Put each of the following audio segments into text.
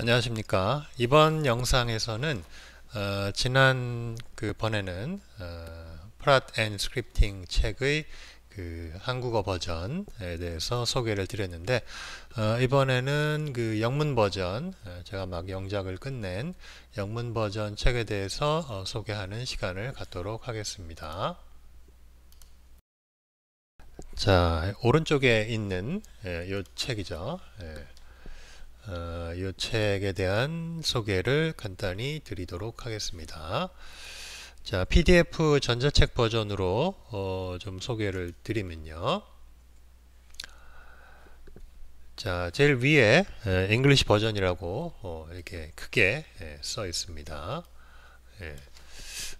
안녕하십니까 이번 영상에서는 어, 지난 그 번에는 어, Prat and Scripting 책의 그 한국어 버전에 대해서 소개를 드렸는데 어, 이번에는 그 영문 버전 어, 제가 막 영작을 끝낸 영문 버전 책에 대해서 어, 소개하는 시간을 갖도록 하겠습니다. 자 오른쪽에 있는 예, 요 책이죠. 예. 어, 이 책에 대한 소개를 간단히 드리도록 하겠습니다. 자, PDF 전자책 버전으로 어, 좀 소개를 드리면요. 자, 제일 위에 English 버전이라고 어, 이렇게 크게 예, 써 있습니다. 예.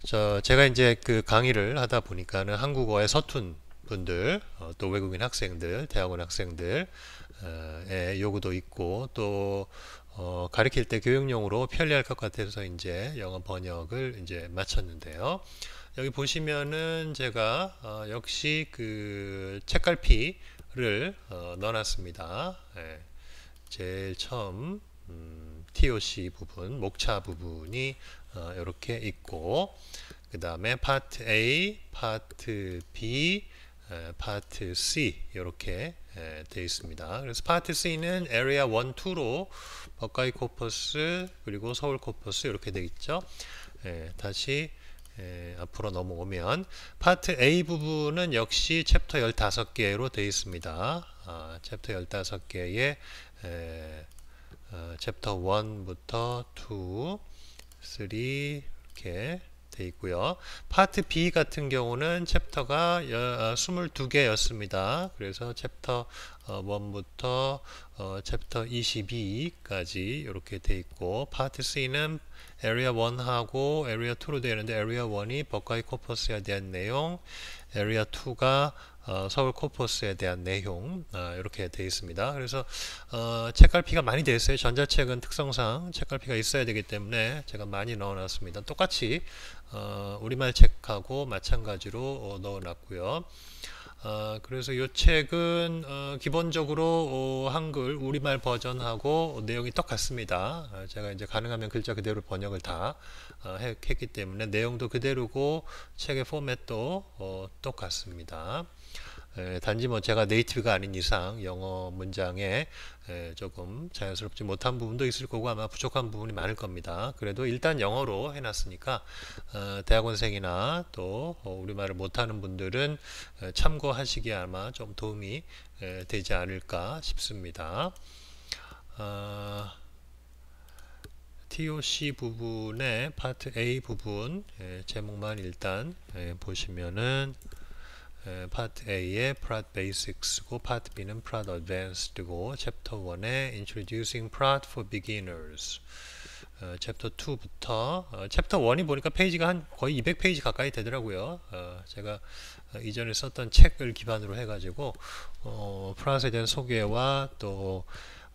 저 제가 이제 그 강의를 하다 보니까는 한국어에 서툰 분들, 어, 또 외국인 학생들, 대학원 학생들 에, 요구도 있고 또 어, 가르칠 때 교육용으로 편리할 것 같아서 이제 영어 번역을 이제 마쳤는데요. 여기 보시면은 제가 어, 역시 그 책갈피를 어, 넣어놨습니다. 예. 제일 처음 음, TOC 부분, 목차 부분이 어, 이렇게 있고 그 다음에 파트 A, 파트 B, 파트 C 이렇게 되어 있습니다. 그래서 파트 C는 에리아 1, 2로 버카이 코퍼스 그리고 서울 코퍼스 이렇게 되어 있죠. 에, 다시 에, 앞으로 넘어오면 파트 A 부분은 역시 챕터 15개로 되어 있습니다. 아, 챕터 15개의 에, 어, 챕터 1부터 2, 3 이렇게 돼 있고요. 파트 B 같은 경우는 챕터가 22개였습니다. 아, 그래서 챕터 1부터 어, 어, 챕터 22까지 이렇게 돼 있고 파트 C는 에리아 1하고 에리아 2로 되어 있는데 에리아 1이 버카이 코퍼스에 대한 내용 에리아 2가 어, 서울 코퍼스에 대한 내용 어, 이렇게 돼 있습니다. 그래서 어, 책갈피가 많이 돼 있어요. 전자책은 특성상 책갈피가 있어야 되기 때문에 제가 많이 넣어놨습니다. 똑같이 어, 우리말 책하고 마찬가지로 어, 넣어놨고요. 어, 그래서 이 책은 어, 기본적으로 어, 한글 우리말 버전하고 내용이 똑같습니다. 어, 제가 이제 가능하면 글자 그대로 번역을 다 어, 했기 때문에 내용도 그대로고 책의 포맷도 어, 똑같습니다. 단지 뭐 제가 네이티브가 아닌 이상 영어 문장에 조금 자연스럽지 못한 부분도 있을 거고 아마 부족한 부분이 많을 겁니다. 그래도 일단 영어로 해놨으니까 어, 대학원생이나 또 어, 우리말을 못하는 분들은 참고하시기에 아마 좀 도움이 되지 않을까 싶습니다. 어, TOC 부분의 파트 A 부분 제목만 일단 보시면은 파트 A의 Prat Basics고 파트 B는 Prat Advanced고 챕터 1의 Introducing Prat for Beginners 어, 챕터 2부터 어, 챕터 1이 보니까 페이지가 한 거의 200페이지 가까이 되더라고요. 어, 제가 어, 이전에 썼던 책을 기반으로 해가지고 어, 프라스에 대한 소개와 또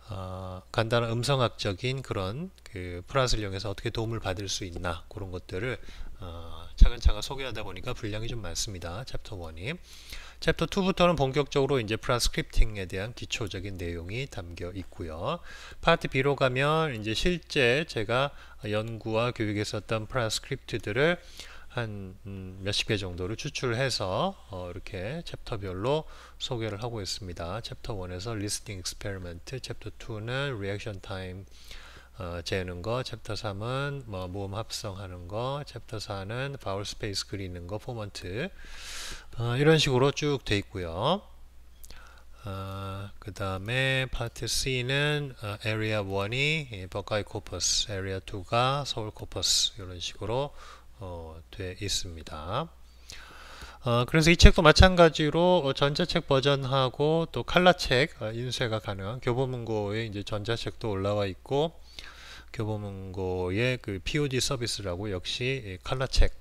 어, 간단한 음성학적인 그런 그플라스를 이용해서 어떻게 도움을 받을 수 있나 그런 것들을 어, 차근차근 소개하다 보니까 분량이 좀 많습니다. 챕터 1이 챕터 2부터는 본격적으로 이제 프라스크립팅에 대한 기초적인 내용이 담겨 있고요. 파트 B로 가면 이제 실제 제가 연구와 교육에 썼던 프라스크립트들을 한 음, 몇십 개 정도를 추출해서 어, 이렇게 챕터별로 소개를 하고 있습니다. 챕터 1에서 리스팅 익스페리먼트, 챕터 2는 리액션 타임 어, 재는 거, 챕터 3은 뭐 모음 합성하는 거, 챕터 4는 바울 스페이스 그리는 거, 포먼트 어, 이런 식으로 쭉 돼 있고요. 어, 그 다음에 파트 C는 어, Area 1이 예, 버카이 코퍼스, Area 2가 서울 코퍼스 이런 식으로 어, 돼 있습니다. 어, 그래서 이 책도 마찬가지로 전자책 버전하고 또 칼라책 어, 인쇄가 가능한 교보문고에 이제 전자책도 올라와 있고 교보문고의 그 POD 서비스라고 역시 칼라책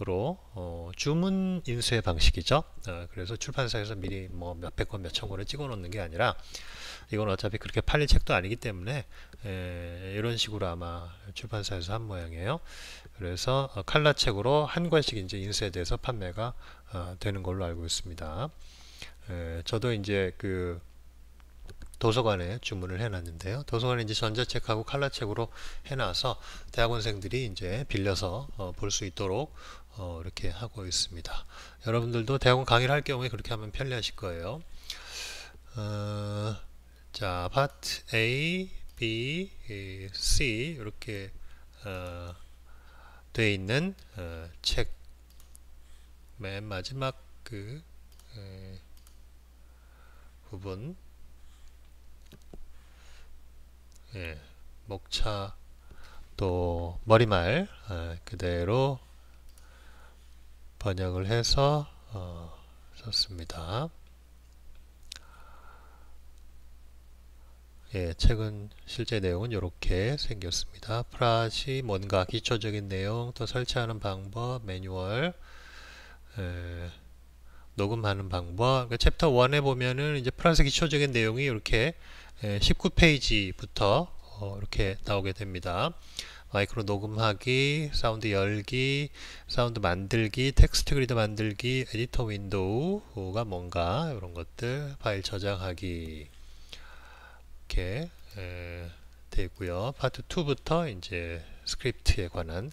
으로 어, 주문 인쇄 방식이죠. 어, 그래서 출판사에서 미리 뭐 몇백 권, 몇천 권을 찍어 놓는 게 아니라 이건 어차피 그렇게 팔릴 책도 아니기 때문에 에, 이런 식으로 아마 출판사에서 한 모양이에요. 그래서 어, 칼라 책으로 한 권씩 이제 인쇄돼서 판매가 어, 되는 걸로 알고 있습니다. 에, 저도 이제 그 도서관에 주문을 해놨는데요. 도서관에 이제 전자책하고 칼라책으로 해놔서 대학원생들이 이제 빌려서 어, 볼수 있도록 어, 이렇게 하고 있습니다. 여러분들도 대학원 강의를 할 경우에 그렇게 하면 편리하실 거예요. 어, 자, 파트 A, B, 예, C 이렇게 어, 돼 있는 어, 책맨 마지막 그 에, 부분 목차 또 머리말 어, 그대로 번역을 해서 어, 썼습니다. 예, 책은 실제 내용은 이렇게 생겼습니다. 프라시 뭔가 기초적인 내용, 또 설치하는 방법, 매뉴얼, 에, 녹음하는 방법. 그러니까 챕터 1에 보면은 이제 프라스 기초적인 내용이 이렇게 에, 19페이지부터 어, 이렇게 나오게 됩니다. 마이크로 녹음하기, 사운드 열기, 사운드 만들기, 텍스트 그리드 만들기, 에디터 윈도우가 뭔가 이런 것들 파일 저장하기 이렇게 되고요. 파트 2부터 이제 스크립트에 관한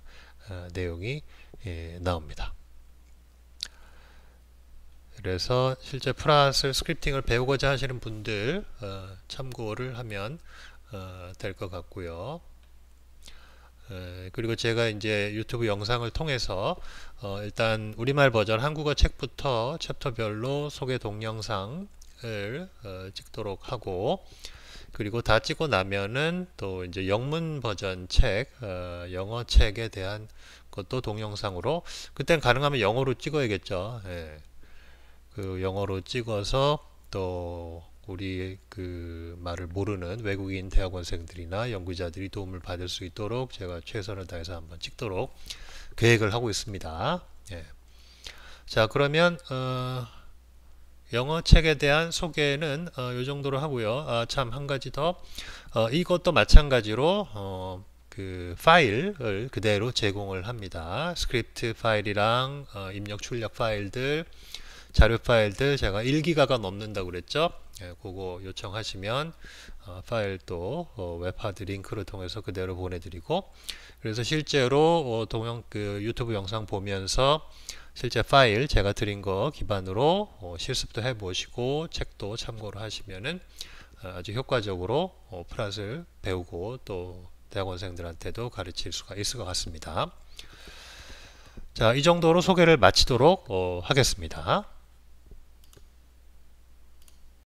어, 내용이 예, 나옵니다. 그래서 실제 플러스 스크립팅을 배우고자 하시는 분들 어, 참고를 하면 어, 될것 같고요. 어, 그리고 제가 이제 유튜브 영상을 통해서 어, 일단 우리말 버전 한국어 책부터 챕터별로 소개 동영상을 찍도록 하고 그리고 다 찍고 나면은 또 이제 영문 버전 책, 영어 책에 대한 것도 동영상으로 그땐 가능하면 영어로 찍어야겠죠. 예. 그 영어로 찍어서 또 우리 그 말을 모르는 외국인 대학원생들이나 연구자들이 도움을 받을 수 있도록 제가 최선을 다해서 한번 찍도록 계획을 하고 있습니다. 예. 자 그러면 어, 영어 책에 대한 소개는 어, 이 정도로 하고요. 아, 참한 가지 더 어, 이것도 마찬가지로 어, 그 파일을 그대로 제공을 합니다. 스크립트 파일이랑 어, 입력 출력 파일들 자료 파일들 제가 1기가가 넘는다고 그랬죠. 예, 그거 요청하시면 어, 파일 또 어, 웹하드 링크를 통해서 그대로 보내드리고 그래서 실제로 어, 동영 그 유튜브 영상 보면서 실제 파일 제가 드린 거 기반으로 어, 실습도 해보시고 책도 참고로 하시면은 아주 효과적으로 어, 플랫을 배우고 또 대학원생들한테도 가르칠 수가 있을 것 같습니다. 자, 이 정도로 소개를 마치도록 어, 하겠습니다.